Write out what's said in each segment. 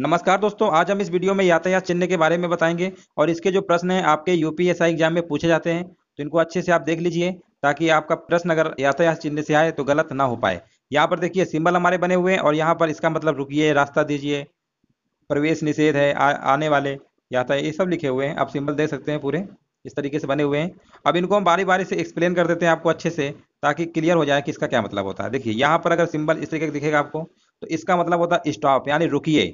नमस्कार दोस्तों आज हम इस वीडियो में यातायात चिन्ह के बारे में बताएंगे और इसके जो प्रश्न हैं आपके यूपीएसआई एग्जाम में पूछे जाते हैं तो इनको अच्छे से आप देख लीजिए ताकि आपका प्रश्न अगर यातायात चिन्ह से आए तो गलत ना हो पाए यहाँ पर देखिए सिंबल हमारे बने हुए हैं और यहाँ पर इसका मतलब रुकिए रास्ता दीजिए प्रवेश निषेध है आ, आने वाले यातायात ये सब लिखे हुए हैं आप सिंबल देख सकते हैं पूरे इस तरीके से बने हुए हैं अब इनको हम बारी बारी से एक्सप्लेन कर देते हैं आपको अच्छे से ताकि क्लियर हो जाए कि इसका क्या मतलब होता है देखिए यहाँ पर अगर सिंबल इस तरीके का दिखेगा आपको तो इसका मतलब होता है स्टॉप यानी रुकिए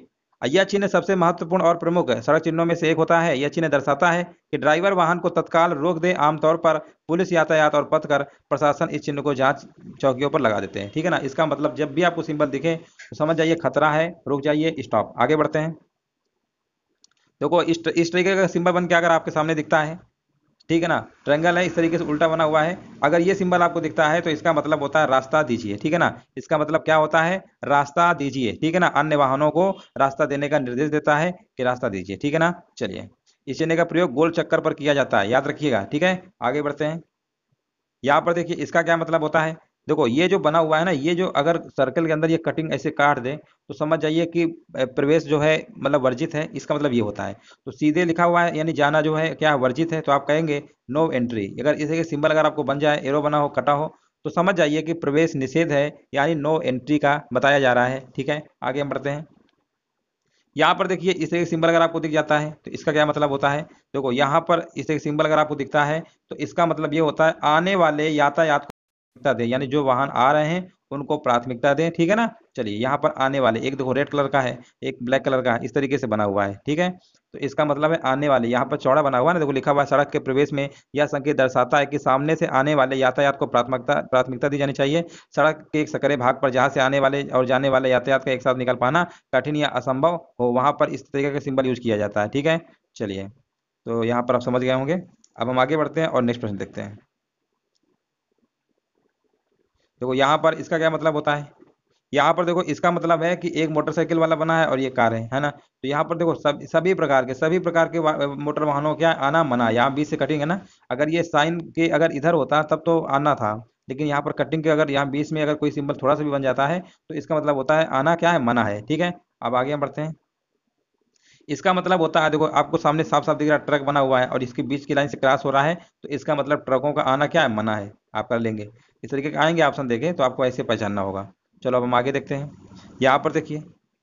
यह चिन्ह सबसे महत्वपूर्ण और प्रमुख सड़क चिन्हों में से एक होता है यह चिन्ह दर्शाता है कि ड्राइवर वाहन को तत्काल रोक दे आमतौर पर पुलिस यातायात और पथ कर प्रशासन इस चिन्ह को जांच चौकियों पर लगा देते हैं ठीक है ना इसका मतलब जब भी आपको सिंबल दिखे तो समझ जाइए खतरा है रुक जाइए स्टॉप आगे बढ़ते हैं देखो इस इस तरीके का सिंबल बन के अगर आपके सामने दिखता है ठीक है ना ट्रेंगल है इस तरीके से उल्टा बना हुआ है अगर ये सिंबल आपको दिखता है तो इसका मतलब होता है रास्ता दीजिए ठीक है ना इसका मतलब क्या होता है रास्ता दीजिए ठीक है ना अन्य वाहनों को रास्ता देने का निर्देश देता है कि रास्ता दीजिए ठीक है ना चलिए इस चिन्ह का प्रयोग गोल चक्कर पर किया जाता है याद रखिएगा ठीक है आगे बढ़ते हैं यहाँ पर देखिए इसका क्या मतलब होता है देखो ये जो बना हुआ है ना ये जो अगर सर्कल के अंदर ये कटिंग ऐसे काट दे तो समझ जाइए कि प्रवेश जो है मतलब वर्जित है इसका मतलब ये होता है तो सीधे लिखा हुआ है यानी जाना जो है क्या वर्जित है तो आप कहेंगे नो एंट्री अगर इसे सिंबल अगर आपको बन जाए एरो बना हो कटा हो तो समझ जाइए कि प्रवेश निषेध है यानी नो एंट्री का बताया जा रहा है ठीक है आगे हम बढ़ते हैं यहाँ पर देखिए इसे एक सिंबल अगर आपको दिख जाता है तो इसका क्या मतलब होता है देखो यहाँ पर इसे एक सिंबल अगर आपको दिखता है तो इसका मतलब ये होता है आने वाले यातायात प्राथमिकता दें यानी जो वाहन आ रहे हैं उनको प्राथमिकता दें ठीक है ना चलिए यहाँ पर आने वाले एक देखो रेड कलर का है एक ब्लैक कलर का है इस तरीके से बना हुआ है ठीक है तो इसका मतलब है आने वाले यहाँ पर चौड़ा बना हुआ है ना देखो लिखा हुआ है सड़क के प्रवेश में यह संकेत दर्शाता है कि सामने से आने वाले यातायात को प्राथमिकता प्राथमिकता दी जानी चाहिए सड़क के एक सकरे भाग पर जहाँ से आने वाले और जाने वाले यातायात का एक साथ निकल पाना कठिन या असंभव हो वहाँ पर इस तरीके का सिंबल यूज किया जाता है ठीक है चलिए तो यहाँ पर आप समझ गए होंगे अब हम आगे बढ़ते हैं और नेक्स्ट प्रश्न देखते हैं देखो यहाँ पर इसका क्या मतलब होता है यहाँ पर देखो इसका मतलब है कि एक मोटरसाइकिल वाला बना है और ये कार है है ना तो यहाँ पर देखो सब सभी प्रकार के सभी प्रकार के मोटर वाहनों क्या आना मना यहाँ बीच से कटिंग है ना अगर ये साइन के अगर इधर होता तब तो आना था लेकिन यहाँ पर कटिंग के अगर यहाँ बीस में अगर कोई सिंबल थोड़ा सा भी बन जाता है तो इसका मतलब होता है आना क्या है मना है ठीक है अब आगे हम बढ़ते हैं इसका मतलब होता है देखो आपको सामने साफ साफ दिख रहा है ट्रक बना हुआ है और इसके बीच की लाइन से क्रॉस हो रहा है तो इसका मतलब ट्रकों का आना क्या है मना है आप कर लेंगे इस तरीके का आएंगे ऑप्शन देखें तो आपको ऐसे पहचानना होगा चलो अब हम आगे देखते हैं यहाँ पर देखिए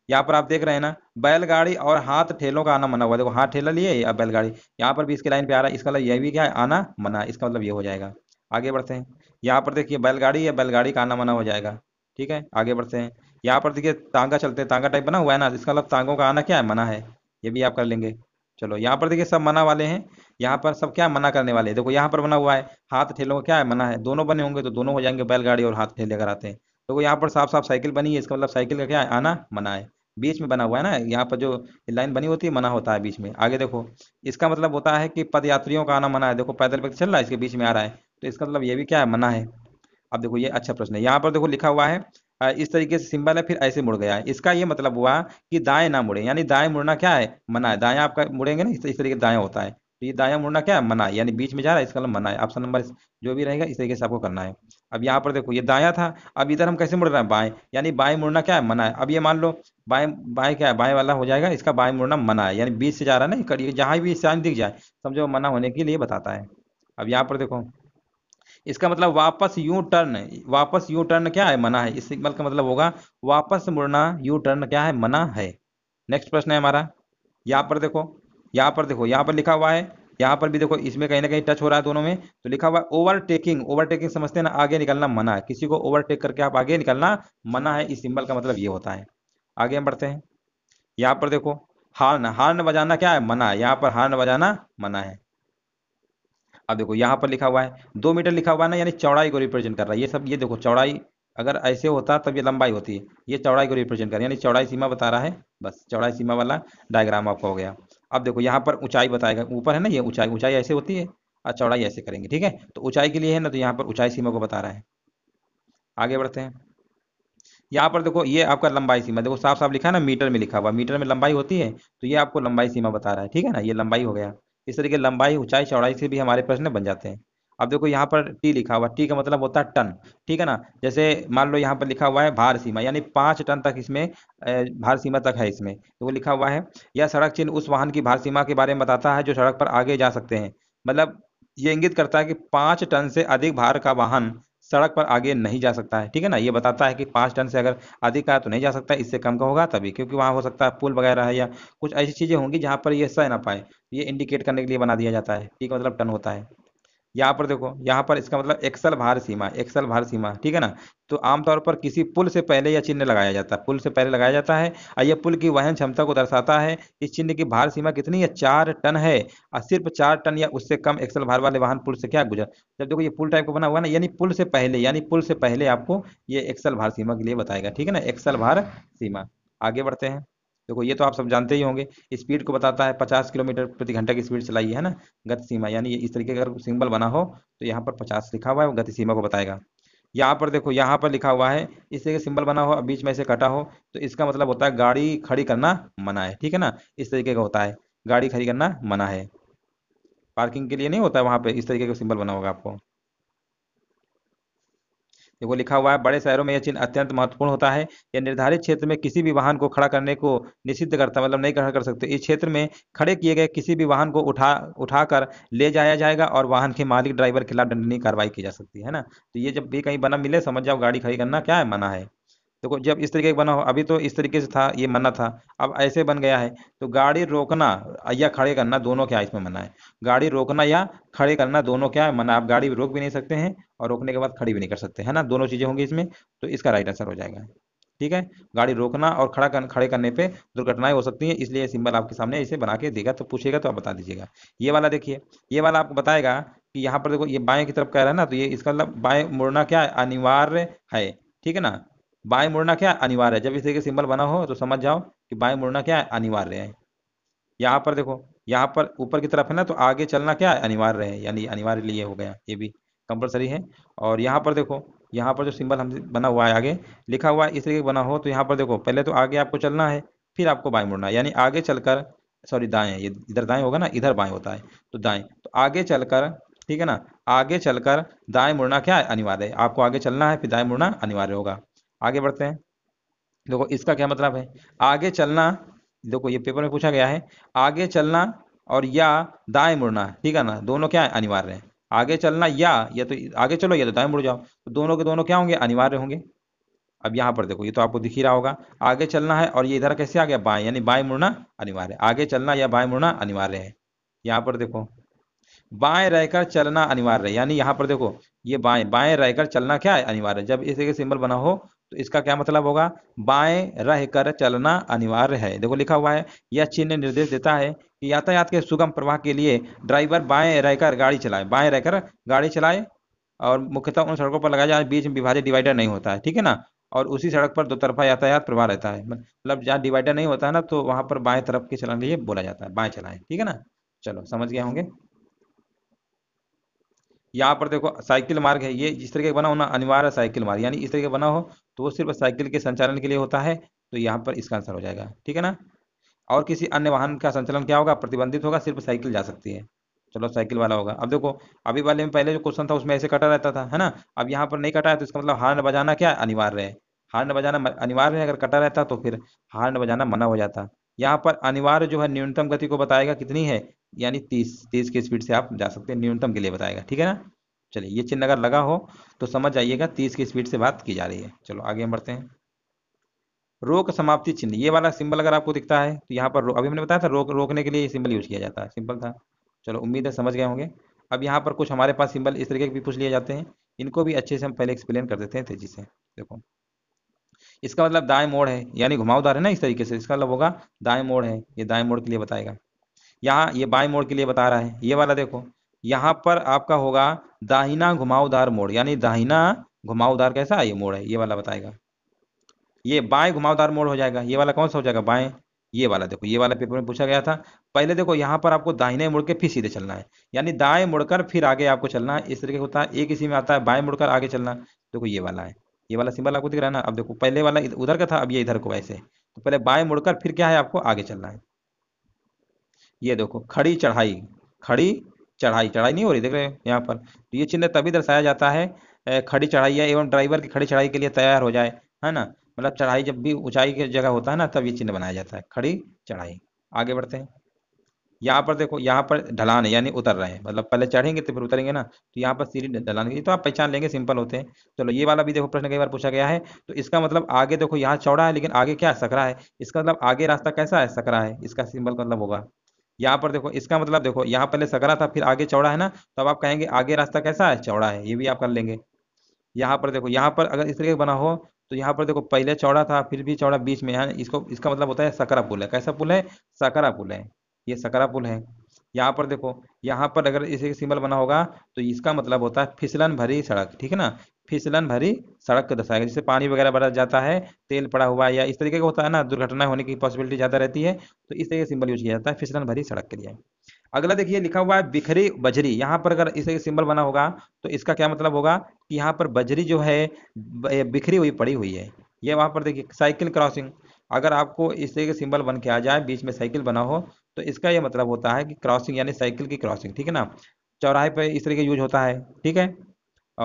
यहाँ पर आप देख रहे हैं ना बैलगाड़ी और हाथ ठेलों का आना मना हुआ देखो हाथ ठेला लिए या बैलगाड़ी यहाँ पर भी इसके लाइन पे आ रहा है इसका मतलब यह भी क्या है आना मना इसका मतलब ये हो जाएगा आगे बढ़ते हैं यहाँ पर देखिए बैलगाड़ी या बैलगाड़ी का आना मना हो जाएगा ठीक है आगे बढ़ते हैं यहाँ पर देखिए तांगा चलते हैं तांगा टाइप बना हुआ है ना इसका मतलब तांगों का आना क्या है मना है ये भी आप कर लेंगे चलो यहाँ पर देखिए सब मना वाले हैं यहाँ पर सब क्या मना करने वाले हैं देखो यहाँ पर बना हुआ है हाथ ठेलों का क्या है मना है दोनों बने होंगे तो दोनों हो जाएंगे बैलगाड़ी और हाथ ठेले कराते हैं देखो यहाँ पर साफ साफ साइकिल बनी है इसका मतलब साइकिल का क्या है आना मना है बीच में बना हुआ है ना यहाँ पर जो लाइन बनी होती है मना होता है बीच में आगे देखो इसका मतलब होता है कि पद यात्रियों का आना मना है देखो पैदल व्यक्ति चल रहा है इसके बीच में आ रहा है तो इसका मतलब ये भी क्या है मना है अब देखो ये अच्छा प्रश्न है यहाँ पर देखो लिखा हुआ है इस तरीके से सिंबल है फिर ऐसे मुड़ गया है इसका ये मतलब हुआ कि दाएं ना मुड़े यानी दाएं मुड़ना क्या है मना है दाएं आपका मुड़ेंगे ना इस तरीके दाएं होता है तो ये दाया मुड़ना क्या है मना है यानी बीच में जा रहा है इसका मतलब मना है ऑप्शन नंबर जो भी रहेगा इस तरीके से आपको करना है अब यहाँ पर देखो ये दाया था अब इधर हम कैसे मुड़ रहे हैं बाएं यानी बाएं मुड़ना क्या है मना है अब ये मान लो बाएं बाएं क्या है बाएं वाला हो जाएगा इसका बाएं मुड़ना मना है यानी बीच से जा रहा है ना करिए जहाँ भी साइन दिख जाए समझो मना होने के लिए बताता है अब यहाँ पर देखो इसका मतलब वापस यू टर्न वापस यू टर्न क्या है मना है इस सिग्नल का मतलब होगा वापस मुड़ना यू टर्न क्या है मना है नेक्स्ट प्रश्न है हमारा यहाँ पर देखो यहाँ पर देखो यहाँ पर लिखा हुआ है यहाँ पर भी देखो इसमें कहीं ना कहीं टच हो रहा है दोनों में तो लिखा हुआ है ओवरटेकिंग ओवरटेकिंग समझते हैं ना आगे निकलना मना है किसी को ओवरटेक करके आप आगे निकलना मना है इस सिंबल का मतलब ये होता है आगे हम बढ़ते हैं यहाँ पर देखो हार्न हार्न बजाना क्या है मना है यहाँ पर हार्न बजाना मना है अब देखो यहाँ पर लिखा हुआ है दो मीटर लिखा हुआ है ना यानी चौड़ाई को रिप्रेजेंट कर रहा है ये सब ये देखो चौड़ाई अगर ऐसे होता तब ये लंबाई होती है ये चौड़ाई को रिप्रेजेंट कर यानी चौड़ाई सीमा बता रहा है बस चौड़ाई सीमा वाला डायग्राम आपका हो गया अब देखो यहाँ पर ऊंचाई बताएगा ऊपर है ना ये ऊंचाई ऊंचाई ऐसे होती है और चौड़ाई ऐसे करेंगे ठीक है तो ऊंचाई के लिए है ना तो यहाँ पर ऊंचाई सीमा को बता रहा है आगे बढ़ते हैं यहाँ पर देखो ये आपका लंबाई सीमा देखो साफ साफ लिखा है ना मीटर में लिखा हुआ मीटर में लंबाई होती है तो ये आपको लंबाई सीमा बता रहा है ठीक है ना ये लंबाई हो गया इस तरीके लंबाई ऊंचाई चौड़ाई से भी हमारे प्रश्न बन जाते हैं अब देखो यहाँ पर टी लिखा हुआ टी का मतलब होता है टन ठीक है ना जैसे मान लो यहाँ पर लिखा हुआ है भार सीमा यानी पांच टन तक इसमें भार सीमा तक है इसमें तो वो लिखा हुआ है यह सड़क चिन्ह उस वाहन की भार सीमा के बारे में बताता है जो सड़क पर आगे जा सकते हैं मतलब ये इंगित करता है कि पांच टन से अधिक भार का वाहन सड़क पर आगे नहीं जा सकता है ठीक है ना ये बताता है कि पाँच टन से अगर अधिक आया तो नहीं जा सकता इससे कम का होगा तभी क्योंकि वहाँ हो सकता है पुल वगैरह है या कुछ ऐसी चीज़ें होंगी जहाँ पर ये सह ना पाए ये इंडिकेट करने के लिए बना दिया जाता है ठीक है मतलब टन होता है यहाँ पर देखो यहाँ पर इसका मतलब एक्सल भार सीमा एक्सल भार सीमा ठीक है ना तो आमतौर पर किसी पुल से पहले यह चिन्ह लगाया जाता है पुल से पहले लगाया जाता है और यह पुल की वहन क्षमता को दर्शाता है इस चिन्ह की भार सीमा कितनी है चार टन है और सिर्फ चार टन या उससे कम एक्सल भार वाले वाहन पुल से क्या गुजर जब देखो ये पुल टाइप का बना हुआ ना यानी पुल से पहले यानी पुल से पहले आपको ये एक्सल भार सीमा के लिए बताएगा ठीक है ना एक्सल भार सीमा आगे बढ़ते हैं देखो ये तो आप सब जानते ही होंगे स्पीड को बताता है पचास किलोमीटर प्रति घंटा की स्पीड चलाइए है ना गति सीमा यानी इस तरीके का सिंबल बना हो तो यहाँ पर पचास लिखा हुआ है गति सीमा को बताएगा यहाँ पर देखो यहाँ पर लिखा हुआ है इस तरीके सिंबल बना हो बीच में से कटा हो तो इसका मतलब होता है गाड़ी खड़ी करना मना है ठीक है ना इस तरीके का होता है गाड़ी खड़ी करना मना है पार्किंग के लिए नहीं होता है वहाँ पे इस तरीके का सिंबल बना होगा आपको देखो लिखा हुआ है बड़े शहरों में यह चिन्ह अत्यंत महत्वपूर्ण होता है यह निर्धारित क्षेत्र में किसी भी वाहन को खड़ा करने को निषिद्ध करता मतलब नहीं खड़ा कर सकते इस क्षेत्र में खड़े किए गए किसी भी वाहन को उठा उठाकर ले जाया जाएगा और वाहन के मालिक ड्राइवर के खिलाफ दंडनीय कार्रवाई की जा सकती है ना तो ये जब भी कहीं बना मिले समझ जाओ गाड़ी खड़ी करना क्या है मना है देखो जब इस तरीके का बना हो अभी तो इस तरीके से था ये मना था अब ऐसे बन गया है तो गाड़ी रोकना या खड़े करना दोनों क्या इसमें मना है गाड़ी रोकना या खड़े करना दोनों क्या है मना आप गाड़ी रोक भी नहीं सकते हैं और रोकने के बाद खड़ी भी नहीं कर सकते है ना दोनों चीज़ें होंगी इसमें तो इसका राइट आंसर हो जाएगा ठीक है गाड़ी रोकना और खड़ा कर, खड़े करने पर दुर्घटनाएं हो सकती है इसलिए सिंबल आपके सामने इसे बना के देगा तो पूछेगा तो आप बता दीजिएगा ये वाला देखिए ये वाला आपको बताएगा कि यहाँ पर देखो ये बाएं की तरफ कह रहा है ना तो ये इसका मतलब बाएं मुड़ना क्या है अनिवार्य है ठीक है ना बाएं मुड़ना क्या अनिवार्य है जब इस तरीके सिंबल बना हो तो समझ जाओ कि बाएं मुड़ना क्या है अनिवार्य है यहाँ पर देखो यहाँ पर ऊपर की तरफ है ना तो आगे चलना क्या है अनिवार्य है यानी अनिवार्य लिए हो गया ये भी कंपलसरी है और यहाँ पर देखो यहाँ पर जो सिंबल हम बना हुआ है आगे लिखा हुआ है इस तरीके बना हो तो यहाँ पर देखो पहले तो आगे आपको चलना है फिर आपको बाएं मुड़ना यानी आगे चलकर सॉरी दाएं ये इधर दाएं होगा ना इधर बाएं होता है तो दाएं तो आगे चलकर ठीक है ना आगे चलकर दाएं मुड़ना क्या है अनिवार्य है आपको आगे चलना है फिर दाएं मुड़ना अनिवार्य होगा आगे बढ़ते हैं देखो इसका क्या मतलब है आगे चलना देखो ये पेपर में पूछा गया है आगे चलना और या दाएं मुड़ना ठीक है ना दोनों क्या अनिवार्य है आगे चलना या या तो आगे चलो या तो दाएं मुड़ जाओ तो दोनों के दोनों क्या होंगे अनिवार्य होंगे अब यहाँ पर देखो ये तो आपको दिख ही रहा होगा आगे चलना है और ये इधर कैसे आ गया बाएं यानी बाएं मुड़ना अनिवार्य आगे चलना या बाएं मुड़ना अनिवार्य है यहाँ पर देखो बाएं रहकर चलना अनिवार्य है यानी यहाँ पर देखो ये बाएं बाएं रहकर चलना क्या है अनिवार्य जब इस तरह सिंबल बना हो तो इसका क्या मतलब होगा बाएं रह कर चलना अनिवार्य है देखो लिखा हुआ है यह चिन्ह निर्देश देता है कि यातायात के सुगम प्रवाह के लिए ड्राइवर बाएं रहकर गाड़ी चलाए बाएं रहकर गाड़ी चलाए और मुख्यतः उन सड़कों पर लगाया जाए बीच में विभाजित डिवाइडर नहीं होता है ठीक है ना और उसी सड़क पर दो तरफा यातायात प्रवाह रहता है मतलब जहाँ डिवाइडर नहीं होता है ना तो वहाँ पर बाएं तरफ के चलाने के लिए बोला जाता है बाएं चलाएं ठीक है ना चलो समझ गए होंगे यहाँ पर देखो साइकिल मार्ग है ये जिस तरीके बना होना अनिवार्य साइकिल मार्ग यानी इस तरीके बना हो तो वो सिर्फ साइकिल के संचालन के लिए होता है तो यहाँ पर इसका आंसर हो जाएगा ठीक है ना और किसी अन्य वाहन का संचालन क्या होगा प्रतिबंधित होगा सिर्फ साइकिल जा सकती है चलो साइकिल वाला होगा अब देखो अभी वाले में पहले जो क्वेश्चन था उसमें ऐसे कटा रहता था है ना अब यहाँ पर नहीं कटा है तो इसका मतलब हार्न बजाना क्या अनिवार्य है हार्न बजाना अनिवार्य है अगर कटा रहता तो फिर हार्न बजाना मना हो जाता यहाँ पर अनिवार्य जो है न्यूनतम गति को बताएगा कितनी है यानी तीस तीस की स्पीड से आप जा सकते हैं न्यूनतम के लिए बताएगा ठीक है ना चलिए ये चिन्ह अगर लगा हो तो समझ जाइएगा तीस की स्पीड से बात की जा रही है चलो आगे हम बढ़ते हैं रोक समाप्ति चिन्ह ये वाला सिंबल अगर आपको दिखता है तो यहाँ पर अभी हमने बताया था रोक रोकने के लिए ये सिंबल यूज किया जाता है सिंपल था चलो उम्मीद है समझ गए होंगे अब यहाँ पर कुछ हमारे पास सिंबल इस तरीके के भी पूछ लिए जाते हैं इनको भी अच्छे से हम पहले एक्सप्लेन कर देते हैं तेजी से देखो इसका मतलब दाएं मोड़ है यानी घुमावदार है ना इस तरीके से इसका मतलब होगा दाएं मोड़ है ये दाएं मोड़ के लिए बताएगा यहाँ ये बाएं मोड़ के लिए बता रहा है ये वाला देखो यहाँ पर आपका होगा दाहिना घुमावदार मोड़ यानी दाहिना घुमावदार कैसा है ये मोड़ है ये वाला बताएगा ये बाएं घुमावदार मोड़ हो जाएगा ये वाला कौन सा हो जाएगा बाएं ये वाला देखो ये वाला पेपर में पूछा गया था पहले देखो यहाँ पर आपको दाहिने मुड़ के फिर सीधे चलना है यानी दाएं मुड़कर फिर आगे आपको चलना है इस तरीके होता है एक इसी में आता है बाएं मुड़कर आगे चलना देखो ये वाला है ये वाला सिंबल आपको दिख रहा है ना अब देखो पहले वाला उधर का था अब ये इधर को वैसे तो पहले बाएं मुड़कर फिर क्या है आपको आगे चलना है ये देखो खड़ी चढ़ाई खड़ी चढ़ाई चढ़ाई नहीं हो रही देख रहे हैं यहाँ पर तो ये चिन्ह तभी दर्शाया जाता है खड़ी चढ़ाई एवं ड्राइवर की खड़ी चढ़ाई के लिए तैयार हो जाए है ना मतलब चढ़ाई जब भी ऊंचाई की जगह होता है ना तब ये चिन्ह बनाया जाता है खड़ी चढ़ाई आगे बढ़ते हैं यहाँ पर देखो यहाँ पर ढलान है यानी उतर रहे हैं मतलब पहले चढ़ेंगे तो फिर उतरेंगे ना तो यहाँ पर सीढ़ी ढलान ये तो आप पहचान लेंगे सिंपल होते हैं चलो ये वाला भी देखो प्रश्न कई बार पूछा गया है तो इसका मतलब आगे देखो यहाँ चौड़ा है लेकिन आगे क्या सकरा है इसका मतलब आगे रास्ता कैसा है सकरा है इसका सिंपल मतलब होगा यहाँ पर देखो इसका मतलब देखो यहाँ पहले सकरा था फिर आगे चौड़ा है ना तब आप कहेंगे आगे रास्ता कैसा है चौड़ा है ये भी आप कर लेंगे यहाँ पर देखो यहाँ पर अगर इस तरीके बना हो तो यहाँ पर देखो पहले चौड़ा था फिर भी चौड़ा बीच में है इसको इसका मतलब होता है सकरा पुल है कैसा पुल है सकरा पुल है ये सकरा पुल है यहाँ पर देखो यहाँ पर अगर इसे सिंबल बना होगा तो इसका मतलब होता है फिसलन भरी सड़क ठीक है ना फिसलन भरी सड़क को दर्शाएगा जैसे पानी वगैरह भरा जाता है तेल पड़ा हुआ या इस तरीके का होता है ना दुर्घटना होने की पॉसिबिलिटी ज़्यादा रहती है तो इस तरीके सिंबल यूज किया जाता है फिसलन भरी सड़क के लिए अगला देखिए लिखा हुआ है बिखरी बजरी यहाँ पर अगर इस सिंबल बना होगा तो इसका क्या मतलब होगा कि यहाँ पर बजरी जो है बिखरी हुई पड़ी हुई है ये वहाँ पर देखिए साइकिल क्रॉसिंग अगर आपको इस तरीके सिंबल बन के आ जाए बीच में साइकिल बना हो तो इसका यह मतलब होता है कि क्रॉसिंग यानी साइकिल की क्रॉसिंग ठीक है ना चौराहे पर इस तरह का यूज होता है ठीक है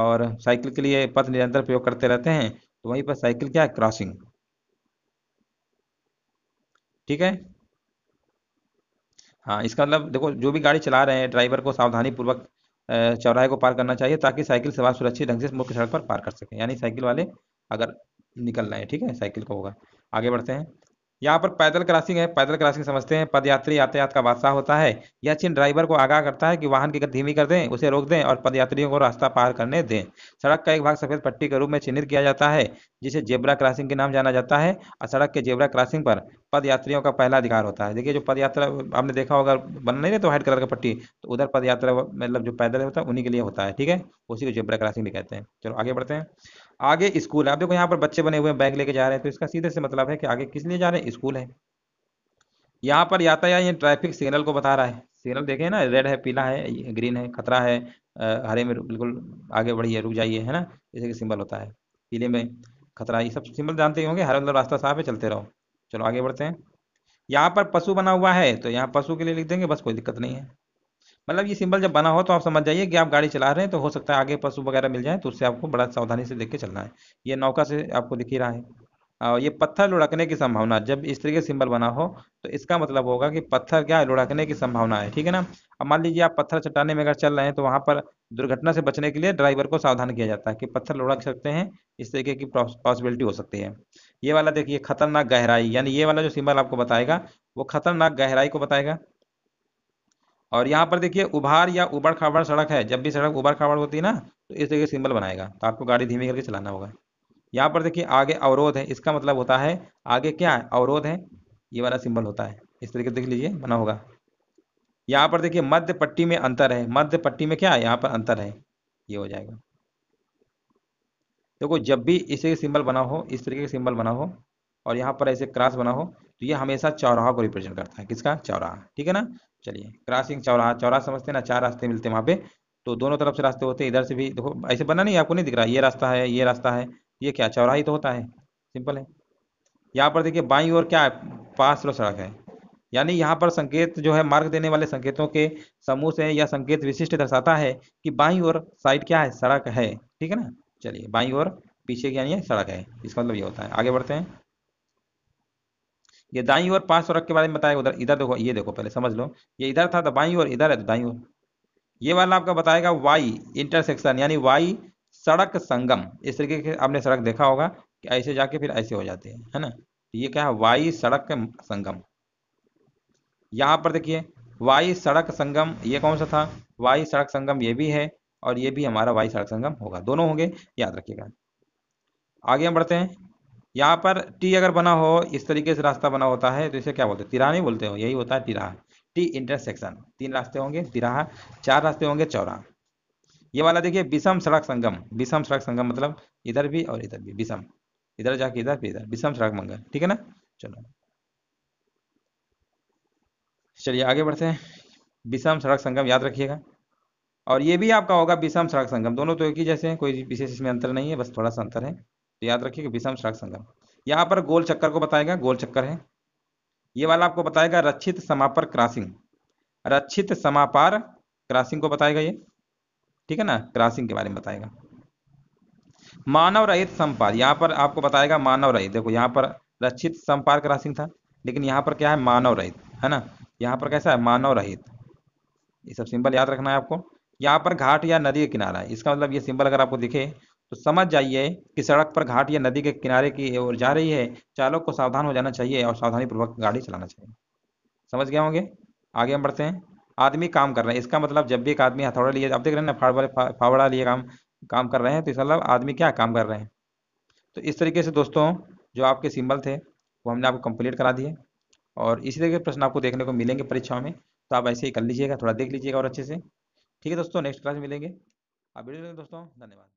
और साइकिल के लिए पथ निरंतर प्रयोग करते रहते हैं तो वहीं पर साइकिल क्या है क्रॉसिंग ठीक है हाँ इसका मतलब देखो जो भी गाड़ी चला रहे हैं ड्राइवर को सावधानी पूर्वक चौराहे को पार करना चाहिए ताकि साइकिल सवार सुरक्षित ढंग से मुख्य सड़क पर पार कर सके यानी साइकिल वाले अगर निकल रहे हैं ठीक है साइकिल को होगा आगे बढ़ते हैं यहाँ पर पैदल क्रॉसिंग है पैदल क्रॉसिंग समझते हैं पदयात्री यातायात का बादशाह होता है यह चिन्ह ड्राइवर को आगाह करता है कि वाहन की गति धीमी कर दें उसे रोक दें और पदयात्रियों को रास्ता पार करने दें सड़क का एक भाग सफेद पट्टी के रूप में चिन्हित किया जाता है जिसे जेबरा क्रॉसिंग के नाम जाना जाता है और सड़क के जेबरा क्रॉसिंग पर पदयात्रियों का पहला अधिकार होता है देखिए जो पदयात्रा आपने देखा होगा बन नहीं तो व्हाइट कलर का पट्टी तो उधर पदयात्रा मतलब जो पैदल होता है उन्हीं के लिए होता है ठीक है उसी को जेबरा क्रॉसिंग भी कहते हैं चलो आगे बढ़ते हैं आगे स्कूल है आप देखो यहाँ पर बच्चे बने हुए हैं बैग लेके जा रहे हैं तो इसका सीधे से मतलब है कि आगे किस लिए जा रहे हैं स्कूल है यहाँ पर यातायात ये ट्रैफिक सिग्नल को बता रहा है सिग्नल देखे ना रेड है पीला है ग्रीन है खतरा है हरे में बिल्कुल आगे बढ़िए रुक जाइए है ना जैसे कि सिंबल होता है पीले में खतरा ये सब सिंबल जानते ही होंगे हर मतलब रास्ता साफ है चलते रहो चलो आगे बढ़ते हैं यहाँ पर पशु बना हुआ है तो यहाँ पशु के लिए लिख देंगे बस कोई दिक्कत नहीं है मतलब ये सिंबल जब बना हो तो आप समझ जाइए कि आप गाड़ी चला रहे हैं तो हो सकता है आगे पशु वगैरह मिल जाए तो उससे आपको बड़ा सावधानी से देख के चलना है ये नौका से आपको दिख ही रहा है और ये पत्थर लुढ़कने की संभावना जब इस तरीके से सिंबल बना हो तो इसका मतलब होगा कि पत्थर क्या लुढ़कने की संभावना है ठीक है ना अब मान लीजिए आप पत्थर चट्टाने में अगर चल रहे हैं तो वहाँ पर दुर्घटना से बचने के लिए ड्राइवर को सावधान किया जाता है कि पत्थर लुढ़क सकते हैं इस तरीके की पॉसिबिलिटी हो सकती है ये वाला देखिए खतरनाक गहराई यानी ये वाला जो सिंबल आपको बताएगा वो खतरनाक गहराई को बताएगा और यहाँ पर देखिए उभार या उबड़ खाबड़ सड़क है जब भी सड़क उबड़ खाबड़ होती है ना तो इस तरीके सिंबल बनाएगा तो आपको गाड़ी धीमी करके चलाना होगा यहाँ पर देखिए आगे अवरोध है इसका मतलब होता है आगे क्या है अवरोध है ये वाला सिंबल होता है इस तरीके देख लीजिए बना होगा यहाँ पर देखिए मध्य पट्टी में अंतर है मध्य पट्टी में क्या है यहाँ पर अंतर है ये हो जाएगा देखो जब भी इसे सिंबल बना हो इस तरीके का सिंबल बना हो और यहाँ पर ऐसे क्रॉस बना हो तो ये हमेशा चौराहा को रिप्रेजेंट करता है किसका चौराहा ठीक है ना चलिए क्रॉसिंग चौराहा चौराहा समझते हैं ना चार रास्ते मिलते हैं वहाँ पे तो दोनों तरफ से रास्ते होते हैं इधर से भी देखो ऐसे बना नहीं आपको नहीं दिख रहा ये रास्ता है ये रास्ता है ये क्या चौराहा ही तो होता है सिंपल है यहाँ पर देखिए बाई और क्या पास लो सड़क है यानी यहाँ पर संकेत जो है मार्ग देने वाले संकेतों के समूह से या संकेत विशिष्ट दर्शाता है कि बाई और साइड क्या है सड़क है ठीक है ना चलिए बाई और पीछे की यानी सड़क है इसका मतलब ये होता है आगे बढ़ते हैं ये दाई और पांच सौ रख के बारे में बताया उधर इधर देखो ये देखो पहले समझ लो ये इधर था तो बाई और इधर है तो दाई और ये वाला आपका बताएगा वाई इंटरसेक्शन यानी वाई सड़क संगम इस तरीके से आपने सड़क देखा होगा कि ऐसे जाके फिर ऐसे हो जाते हैं है ना तो ये क्या है वाई सड़क संगम यहाँ पर देखिए वाई सड़क संगम ये कौन सा था वाई सड़क संगम ये भी है और ये भी हमारा वाई सड़क संगम होगा दोनों होंगे याद रखिएगा आगे हम बढ़ते हैं यहाँ पर टी अगर बना हो इस तरीके से रास्ता बना होता है तो इसे क्या बोलते हैं तिराह नहीं बोलते हो यही होता है तिराह टी इंटरसेक्शन तीन रास्ते होंगे तिराहा चार रास्ते होंगे चौराह ये वाला देखिए विषम सड़क संगम विषम सड़क संगम मतलब इधर भी और इधर भी विषम इधर जाके इधर फिर इधर विषम सड़क मंगल ठीक है ना चलो चलिए आगे बढ़ते हैं विषम सड़क संगम याद रखिएगा और ये भी आपका होगा विषम सड़क संगम दोनों तो एक ही जैसे हैं कोई विशेष इसमें अंतर नहीं है बस थोड़ा सा अंतर है याद रखिए विषम सड़क संगम यहाँ पर गोल चक्कर को बताएगा गोल चक्कर है ये वाला आपको बताएगा रक्षित समापर क्रॉसिंग रक्षित समापार क्रॉसिंग को बताएगा ये ठीक है ना क्रॉसिंग के बारे में बताएगा मानव रहित संपार यहाँ पर आपको बताएगा मानव रहित देखो यहाँ पर रक्षित संपार क्रॉसिंग था लेकिन यहाँ पर क्या है मानव रहित है ना यहाँ पर कैसा है मानव रहित ये सब सिंबल याद रखना है आपको यहाँ पर घाट या नदी का किनारा है इसका मतलब ये सिंबल अगर आपको दिखे तो समझ जाइए कि सड़क पर घाट या नदी के किनारे की ओर जा रही है चालक को सावधान हो जाना चाहिए और सावधानी पूर्वक गाड़ी चलाना चाहिए समझ गए होंगे आगे हम बढ़ते हैं आदमी काम कर रहे हैं इसका मतलब जब भी एक आदमी हथौड़ा लिए आप देख रहे हैं ना फावड़ा लिए काम काम कर रहे हैं तो इसका मतलब आदमी क्या काम कर रहे हैं तो इस तरीके से दोस्तों जो आपके सिंबल थे वो हमने आपको कंप्लीट करा दिए और इसी तरीके के प्रश्न आपको देखने को मिलेंगे परीक्षाओं में तो आप ऐसे ही कर लीजिएगा थोड़ा देख लीजिएगा और अच्छे से ठीक है दोस्तों नेक्स्ट क्लास मिलेंगे आप वीडियो दोस्तों धन्यवाद